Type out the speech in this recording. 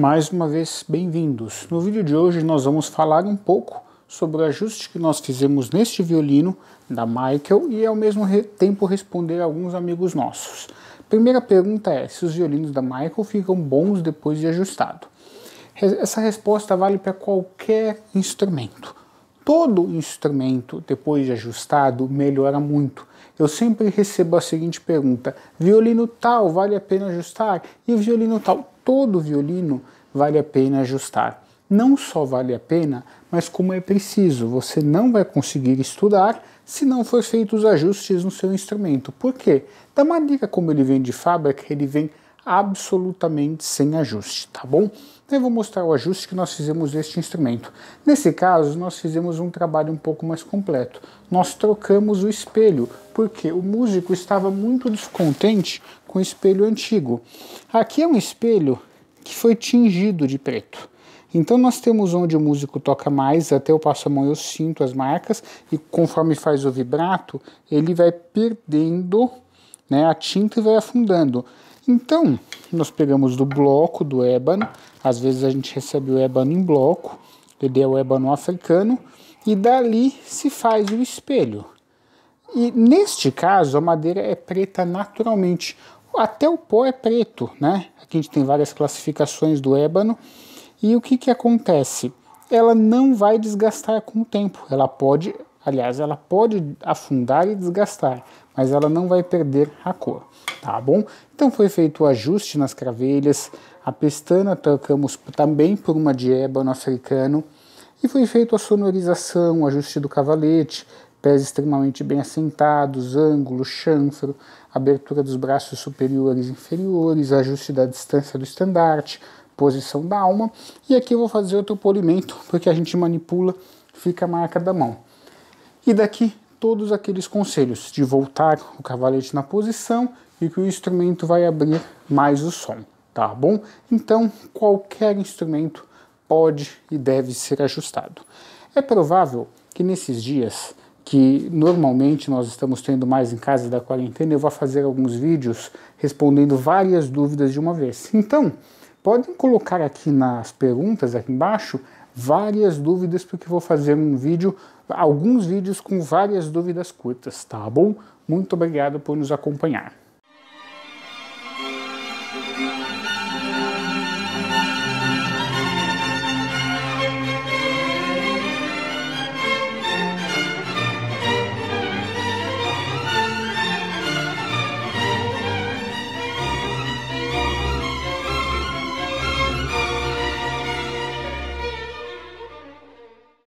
Mais uma vez, bem-vindos! No vídeo de hoje nós vamos falar um pouco sobre o ajuste que nós fizemos neste violino da Michael e ao mesmo tempo responder a alguns amigos nossos. Primeira pergunta é se os violinos da Michael ficam bons depois de ajustado. Essa resposta vale para qualquer instrumento. Todo instrumento, depois de ajustado, melhora muito. Eu sempre recebo a seguinte pergunta: violino tal vale a pena ajustar? E violino tal? todo violino vale a pena ajustar. Não só vale a pena, mas como é preciso. Você não vai conseguir estudar se não for feito os ajustes no seu instrumento. Por quê? Da maneira como ele vem de fábrica, ele vem absolutamente sem ajuste, tá bom? Então, eu vou mostrar o ajuste que nós fizemos neste instrumento. Nesse caso, nós fizemos um trabalho um pouco mais completo. Nós trocamos o espelho, porque o músico estava muito descontente com o espelho antigo. Aqui é um espelho que foi tingido de preto. Então nós temos onde o músico toca mais, até eu passo a mão eu sinto as marcas, e conforme faz o vibrato, ele vai perdendo né, a tinta e vai afundando. Então, nós pegamos do bloco do ébano, às vezes a gente recebe o ébano em bloco, ele é o ébano africano, e dali se faz o espelho. E neste caso, a madeira é preta naturalmente, até o pó é preto, né? Aqui a gente tem várias classificações do ébano, e o que, que acontece? Ela não vai desgastar com o tempo, ela pode, aliás, ela pode afundar e desgastar, mas ela não vai perder a cor, tá bom? Então foi feito o ajuste nas cravelhas, a pestana trocamos também por uma de ébano africano, e foi feito a sonorização, o ajuste do cavalete, pés extremamente bem assentados, ângulo, chanfro, abertura dos braços superiores e inferiores, ajuste da distância do estandarte, posição da alma. E aqui eu vou fazer outro polimento, porque a gente manipula, fica a marca da mão. E daqui todos aqueles conselhos de voltar o cavalete na posição e que o instrumento vai abrir mais o som, tá bom? Então, qualquer instrumento pode e deve ser ajustado. É provável que nesses dias que normalmente nós estamos tendo mais em casa da quarentena, eu vou fazer alguns vídeos respondendo várias dúvidas de uma vez. Então, podem colocar aqui nas perguntas aqui embaixo várias dúvidas, porque vou fazer um vídeo, alguns vídeos com várias dúvidas curtas, tá bom? Muito obrigado por nos acompanhar.